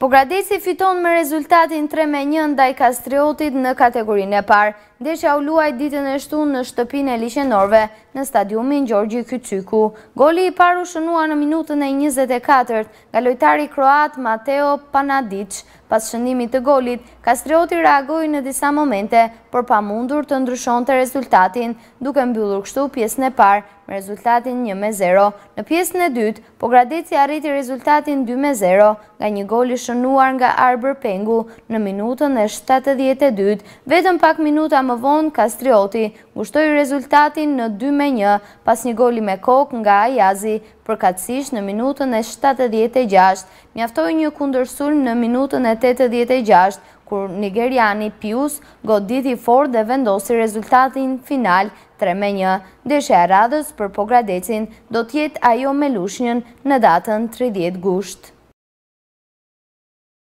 Po gradesi fiton me rezultatin 3 me një ndaj kastriotit në kategorin e parë, ndeshja u luaj ditën e shtun në shtëpin e lishenorve në stadiumin Gjorgji Kyciku. Goli i paru shënua në minutën e 24 nga lojtari Kroat Mateo Panadic. Pas shëndimit të golit, kastrioti reagoj në disa momente, por pa mundur të ndryshon të rezultatin, duke mbyllur kështu pjesën e parë me rezultatin 1 0. Në pjesën e dytë, po gradeci arriti rezultatin 2 0 nga një goli shënua shënuar nga Arber Pengu në minutën e 72, vetëm pak minuta më vonë Kastrioti, ushtoj rezultatin në 2-1 pas një goli me kokë nga Ajazi, përkatsisht në minutën e 76, mjaftoj një kundërsull në minutën e 86, kur Nigeriani, Pius, goditi i for dhe vendosi rezultatin final 3-1. Deshe e radhës për pogradecin do tjetë ajo me lushnjën në datën 30 gusht.